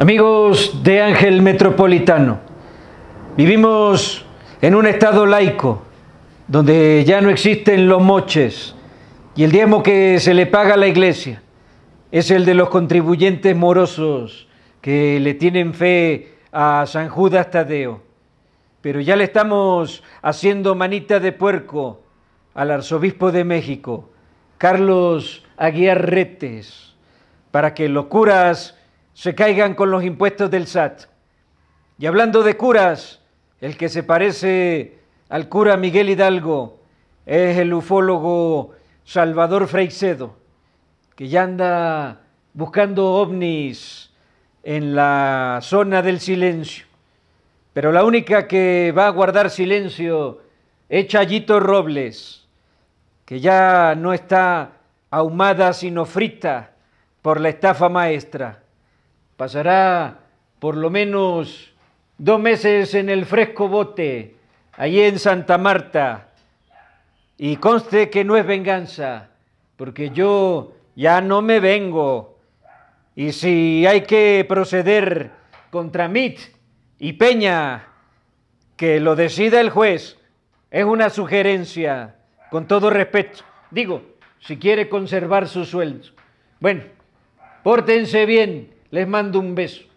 Amigos de Ángel Metropolitano, vivimos en un estado laico donde ya no existen los moches y el diezmo que se le paga a la iglesia es el de los contribuyentes morosos que le tienen fe a San Judas Tadeo. Pero ya le estamos haciendo manita de puerco al arzobispo de México, Carlos Aguiar para que los curas se caigan con los impuestos del SAT. Y hablando de curas, el que se parece al cura Miguel Hidalgo es el ufólogo Salvador Freixedo, que ya anda buscando ovnis en la zona del silencio. Pero la única que va a guardar silencio es Chayito Robles, que ya no está ahumada sino frita por la estafa maestra pasará por lo menos dos meses en el fresco bote, allí en Santa Marta. Y conste que no es venganza, porque yo ya no me vengo. Y si hay que proceder contra Mit y Peña, que lo decida el juez, es una sugerencia, con todo respeto. Digo, si quiere conservar su sueldo. Bueno, pórtense bien les mando un beso.